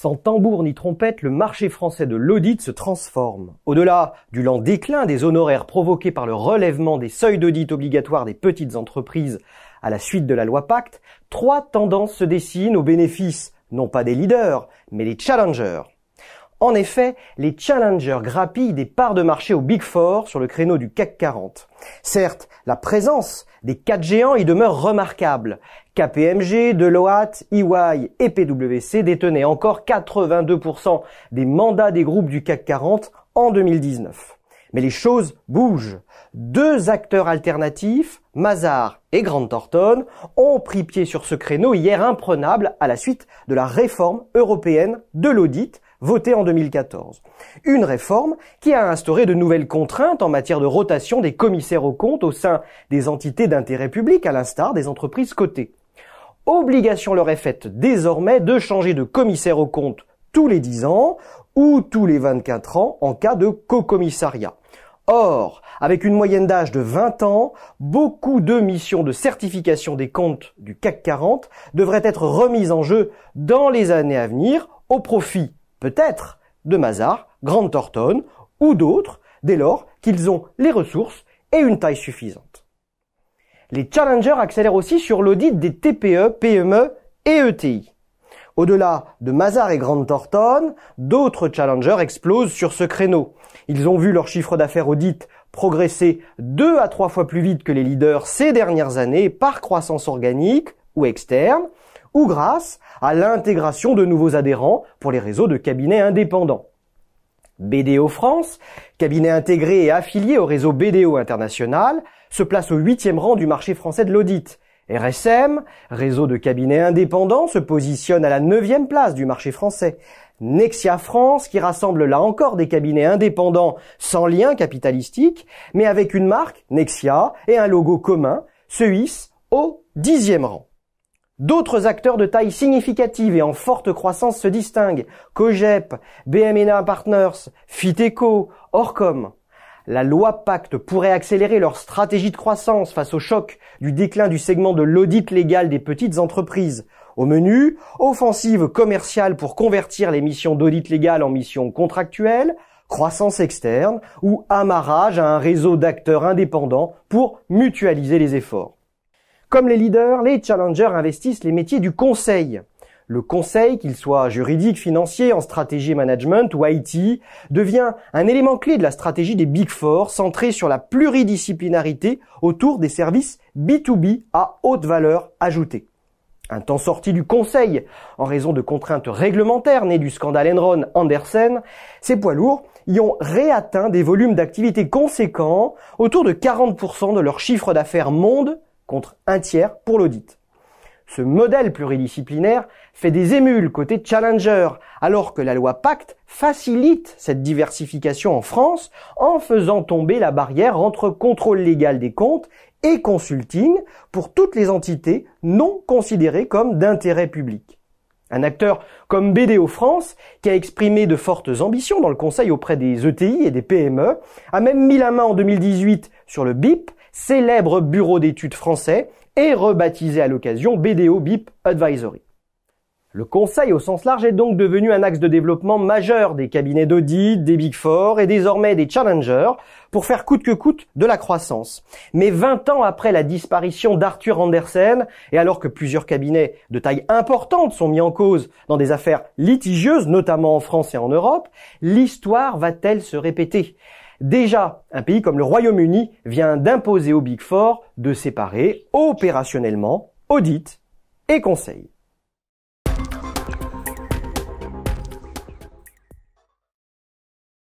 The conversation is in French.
Sans tambour ni trompette, le marché français de l'audit se transforme. Au-delà du lent déclin des honoraires provoqués par le relèvement des seuils d'audit obligatoires des petites entreprises à la suite de la loi Pacte, trois tendances se dessinent au bénéfice, non pas des leaders, mais des challengers. En effet, les challengers grappillent des parts de marché au Big Four sur le créneau du CAC 40. Certes, la présence des quatre géants y demeure remarquable. KPMG, Deloitte, EY et PwC détenaient encore 82% des mandats des groupes du CAC 40 en 2019. Mais les choses bougent. Deux acteurs alternatifs, Mazar et Grand Thornton, ont pris pied sur ce créneau hier imprenable à la suite de la réforme européenne de l'audit votée en 2014. Une réforme qui a instauré de nouvelles contraintes en matière de rotation des commissaires aux comptes au sein des entités d'intérêt public, à l'instar des entreprises cotées. Obligation leur est faite désormais de changer de commissaire aux comptes tous les 10 ans ou tous les 24 ans en cas de co-commissariat. Or, avec une moyenne d'âge de 20 ans, beaucoup de missions de certification des comptes du CAC 40 devraient être remises en jeu dans les années à venir au profit peut-être de Mazar, Grand Thornton ou d'autres, dès lors qu'ils ont les ressources et une taille suffisante. Les challengers accélèrent aussi sur l'audit des TPE, PME et ETI. Au-delà de Mazar et Grand Thornton, d'autres challengers explosent sur ce créneau. Ils ont vu leur chiffre d'affaires audit progresser deux à trois fois plus vite que les leaders ces dernières années par croissance organique ou externe, ou grâce à l'intégration de nouveaux adhérents pour les réseaux de cabinets indépendants. BDO France, cabinet intégré et affilié au réseau BDO international, se place au huitième rang du marché français de l'audit. RSM, réseau de cabinets indépendants, se positionne à la neuvième place du marché français. Nexia France, qui rassemble là encore des cabinets indépendants sans lien capitalistique, mais avec une marque, Nexia, et un logo commun, se hisse au dixième rang. D'autres acteurs de taille significative et en forte croissance se distinguent. COGEP, BMNA Partners, Fiteco, Orcom. La loi Pacte pourrait accélérer leur stratégie de croissance face au choc du déclin du segment de l'audit légal des petites entreprises. Au menu, offensive commerciale pour convertir les missions d'audit légal en missions contractuelles, croissance externe ou amarrage à un réseau d'acteurs indépendants pour mutualiser les efforts. Comme les leaders, les challengers investissent les métiers du conseil. Le conseil, qu'il soit juridique, financier, en stratégie management ou IT, devient un élément clé de la stratégie des Big Four centrée sur la pluridisciplinarité autour des services B2B à haute valeur ajoutée. Un temps sorti du conseil, en raison de contraintes réglementaires nées du scandale Enron-Andersen, ces poids lourds y ont réatteint des volumes d'activités conséquents, autour de 40% de leur chiffre d'affaires monde, contre un tiers pour l'audit. Ce modèle pluridisciplinaire fait des émules côté challenger, alors que la loi Pacte facilite cette diversification en France en faisant tomber la barrière entre contrôle légal des comptes et consulting pour toutes les entités non considérées comme d'intérêt public. Un acteur comme BDO France, qui a exprimé de fortes ambitions dans le conseil auprès des ETI et des PME, a même mis la main en 2018 sur le BIP célèbre bureau d'études français et rebaptisé à l'occasion BDO BIP Advisory. Le conseil au sens large est donc devenu un axe de développement majeur des cabinets d'audit, des Big Four et désormais des challengers pour faire coûte que coûte de la croissance. Mais 20 ans après la disparition d'Arthur Andersen et alors que plusieurs cabinets de taille importante sont mis en cause dans des affaires litigieuses, notamment en France et en Europe, l'histoire va-t-elle se répéter Déjà, un pays comme le Royaume-Uni vient d'imposer au Big Four de séparer opérationnellement audit et conseil.